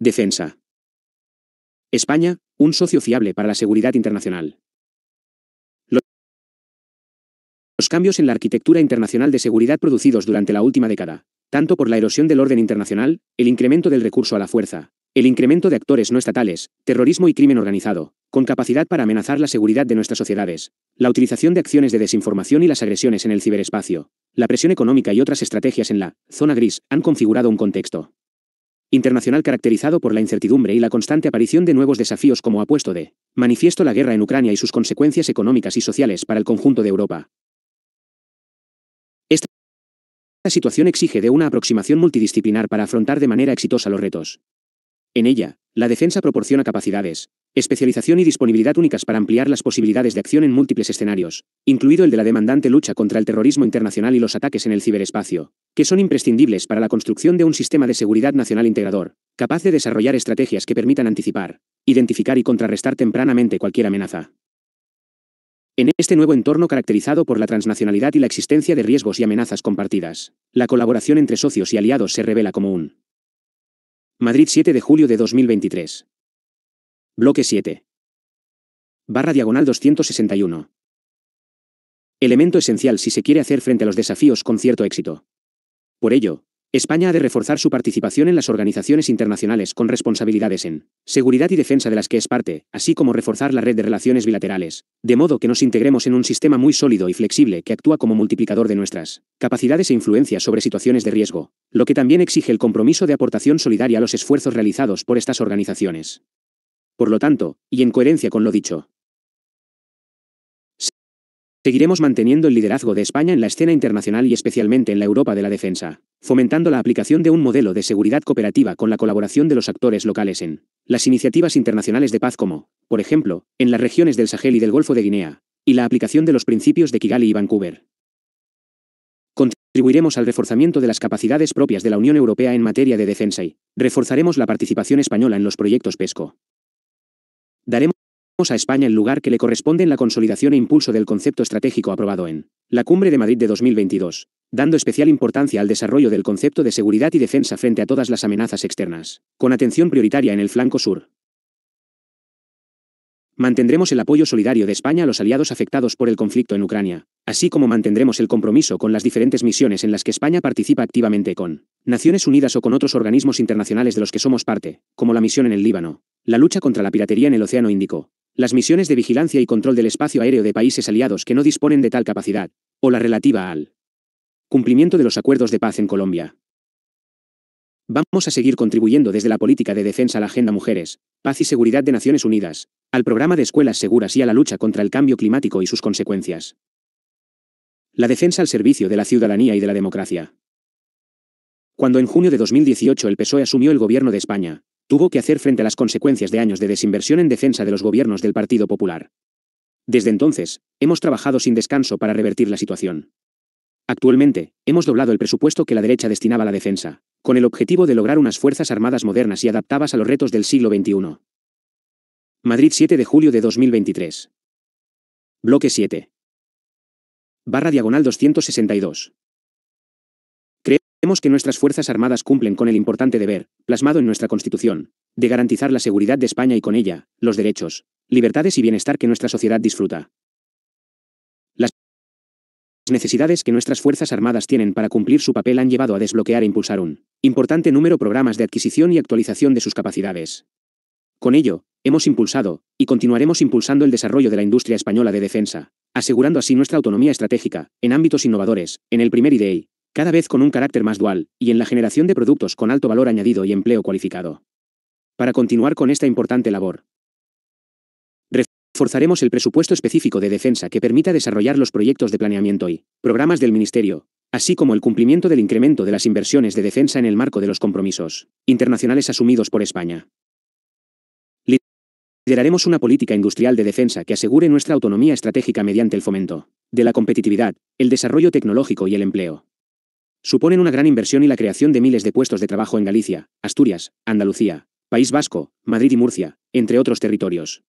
Defensa. España, un socio fiable para la seguridad internacional. Los cambios en la arquitectura internacional de seguridad producidos durante la última década, tanto por la erosión del orden internacional, el incremento del recurso a la fuerza, el incremento de actores no estatales, terrorismo y crimen organizado, con capacidad para amenazar la seguridad de nuestras sociedades, la utilización de acciones de desinformación y las agresiones en el ciberespacio, la presión económica y otras estrategias en la zona gris han configurado un contexto internacional caracterizado por la incertidumbre y la constante aparición de nuevos desafíos como ha puesto de manifiesto la guerra en Ucrania y sus consecuencias económicas y sociales para el conjunto de Europa. Esta situación exige de una aproximación multidisciplinar para afrontar de manera exitosa los retos. En ella, la defensa proporciona capacidades, Especialización y disponibilidad únicas para ampliar las posibilidades de acción en múltiples escenarios, incluido el de la demandante lucha contra el terrorismo internacional y los ataques en el ciberespacio, que son imprescindibles para la construcción de un sistema de seguridad nacional integrador, capaz de desarrollar estrategias que permitan anticipar, identificar y contrarrestar tempranamente cualquier amenaza. En este nuevo entorno caracterizado por la transnacionalidad y la existencia de riesgos y amenazas compartidas, la colaboración entre socios y aliados se revela como un. Madrid 7 de julio de 2023. Bloque 7. Barra diagonal 261. Elemento esencial si se quiere hacer frente a los desafíos con cierto éxito. Por ello, España ha de reforzar su participación en las organizaciones internacionales con responsabilidades en seguridad y defensa de las que es parte, así como reforzar la red de relaciones bilaterales, de modo que nos integremos en un sistema muy sólido y flexible que actúa como multiplicador de nuestras capacidades e influencias sobre situaciones de riesgo, lo que también exige el compromiso de aportación solidaria a los esfuerzos realizados por estas organizaciones. Por lo tanto, y en coherencia con lo dicho, Seguiremos manteniendo el liderazgo de España en la escena internacional y especialmente en la Europa de la defensa, fomentando la aplicación de un modelo de seguridad cooperativa con la colaboración de los actores locales en las iniciativas internacionales de paz como, por ejemplo, en las regiones del Sahel y del Golfo de Guinea, y la aplicación de los principios de Kigali y Vancouver. Contribuiremos al reforzamiento de las capacidades propias de la Unión Europea en materia de defensa y reforzaremos la participación española en los proyectos PESCO. Daremos a España el lugar que le corresponde en la consolidación e impulso del concepto estratégico aprobado en la Cumbre de Madrid de 2022, dando especial importancia al desarrollo del concepto de seguridad y defensa frente a todas las amenazas externas, con atención prioritaria en el flanco sur. Mantendremos el apoyo solidario de España a los aliados afectados por el conflicto en Ucrania, así como mantendremos el compromiso con las diferentes misiones en las que España participa activamente con Naciones Unidas o con otros organismos internacionales de los que somos parte, como la misión en el Líbano, la lucha contra la piratería en el Océano Índico, las misiones de vigilancia y control del espacio aéreo de países aliados que no disponen de tal capacidad, o la relativa al cumplimiento de los acuerdos de paz en Colombia. Vamos a seguir contribuyendo desde la política de defensa a la Agenda Mujeres, Paz y Seguridad de Naciones Unidas, al programa de escuelas seguras y a la lucha contra el cambio climático y sus consecuencias. La defensa al servicio de la ciudadanía y de la democracia. Cuando en junio de 2018 el PSOE asumió el gobierno de España, tuvo que hacer frente a las consecuencias de años de desinversión en defensa de los gobiernos del Partido Popular. Desde entonces, hemos trabajado sin descanso para revertir la situación. Actualmente, hemos doblado el presupuesto que la derecha destinaba a la defensa, con el objetivo de lograr unas Fuerzas Armadas modernas y adaptadas a los retos del siglo XXI. Madrid 7 de julio de 2023. Bloque 7. Barra diagonal 262 que nuestras Fuerzas Armadas cumplen con el importante deber, plasmado en nuestra Constitución, de garantizar la seguridad de España y con ella, los derechos, libertades y bienestar que nuestra sociedad disfruta. Las necesidades que nuestras Fuerzas Armadas tienen para cumplir su papel han llevado a desbloquear e impulsar un importante número de programas de adquisición y actualización de sus capacidades. Con ello, hemos impulsado, y continuaremos impulsando el desarrollo de la industria española de defensa, asegurando así nuestra autonomía estratégica, en ámbitos innovadores, en el primer IDEI, cada vez con un carácter más dual, y en la generación de productos con alto valor añadido y empleo cualificado. Para continuar con esta importante labor, reforzaremos el presupuesto específico de defensa que permita desarrollar los proyectos de planeamiento y programas del Ministerio, así como el cumplimiento del incremento de las inversiones de defensa en el marco de los compromisos internacionales asumidos por España. Lideraremos una política industrial de defensa que asegure nuestra autonomía estratégica mediante el fomento de la competitividad, el desarrollo tecnológico y el empleo. Suponen una gran inversión y la creación de miles de puestos de trabajo en Galicia, Asturias, Andalucía, País Vasco, Madrid y Murcia, entre otros territorios.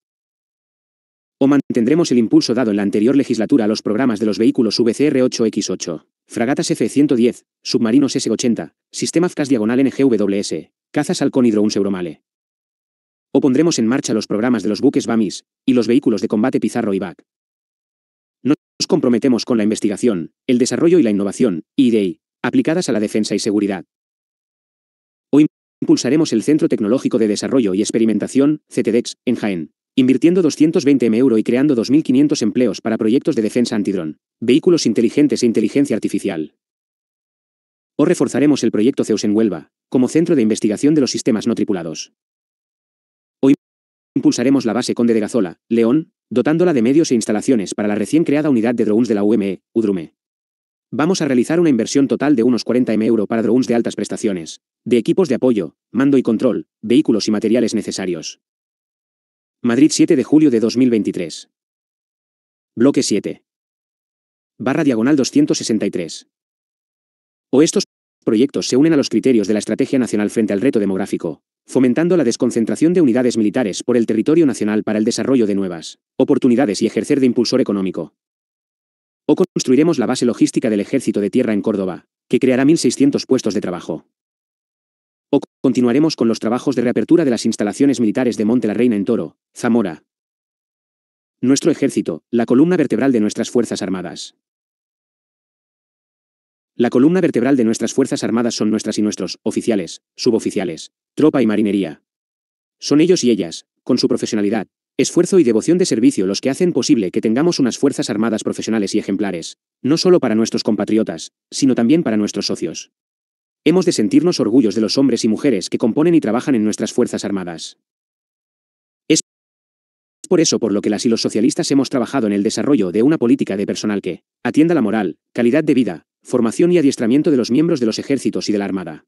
O mantendremos el impulso dado en la anterior legislatura a los programas de los vehículos VCR-8X8, fragatas F-110, submarinos S-80, sistema FCAS diagonal NGWS, cazas Halcón Hidroons Euromale. O pondremos en marcha los programas de los buques BAMIS y los vehículos de combate Pizarro y BAC. Nos comprometemos con la investigación, el desarrollo y la innovación, IDEI, aplicadas a la defensa y seguridad. Hoy impulsaremos el Centro Tecnológico de Desarrollo y Experimentación, CTDEX, en Jaén, invirtiendo 220 euros y creando 2.500 empleos para proyectos de defensa antidrón, vehículos inteligentes e inteligencia artificial. O reforzaremos el proyecto CEUS en Huelva, como centro de investigación de los sistemas no tripulados. Hoy impulsaremos la base Conde de Gazola, León, dotándola de medios e instalaciones para la recién creada unidad de drones de la UME, Udrume. Vamos a realizar una inversión total de unos 40M euro para drones de altas prestaciones, de equipos de apoyo, mando y control, vehículos y materiales necesarios. Madrid 7 de julio de 2023. Bloque 7. Barra diagonal 263. O estos proyectos se unen a los criterios de la Estrategia Nacional frente al reto demográfico, fomentando la desconcentración de unidades militares por el territorio nacional para el desarrollo de nuevas oportunidades y ejercer de impulsor económico, o construiremos la base logística del Ejército de Tierra en Córdoba, que creará 1.600 puestos de trabajo. O continuaremos con los trabajos de reapertura de las instalaciones militares de Monte la Reina en Toro, Zamora. Nuestro ejército, la columna vertebral de nuestras Fuerzas Armadas. La columna vertebral de nuestras Fuerzas Armadas son nuestras y nuestros, oficiales, suboficiales, tropa y marinería. Son ellos y ellas, con su profesionalidad, Esfuerzo y devoción de servicio los que hacen posible que tengamos unas Fuerzas Armadas profesionales y ejemplares, no solo para nuestros compatriotas, sino también para nuestros socios. Hemos de sentirnos orgullos de los hombres y mujeres que componen y trabajan en nuestras Fuerzas Armadas. Es por eso por lo que las y los socialistas hemos trabajado en el desarrollo de una política de personal que atienda la moral, calidad de vida, formación y adiestramiento de los miembros de los ejércitos y de la Armada.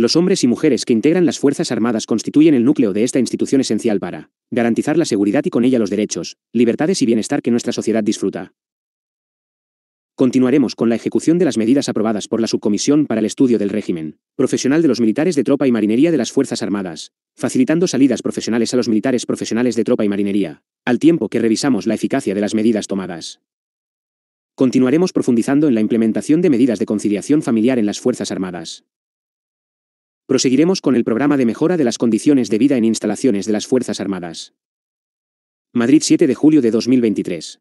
Los hombres y mujeres que integran las Fuerzas Armadas constituyen el núcleo de esta institución esencial para garantizar la seguridad y con ella los derechos, libertades y bienestar que nuestra sociedad disfruta. Continuaremos con la ejecución de las medidas aprobadas por la Subcomisión para el Estudio del Régimen Profesional de los Militares de Tropa y Marinería de las Fuerzas Armadas, facilitando salidas profesionales a los militares profesionales de Tropa y Marinería, al tiempo que revisamos la eficacia de las medidas tomadas. Continuaremos profundizando en la implementación de medidas de conciliación familiar en las Fuerzas Armadas proseguiremos con el programa de mejora de las condiciones de vida en instalaciones de las Fuerzas Armadas. Madrid 7 de julio de 2023.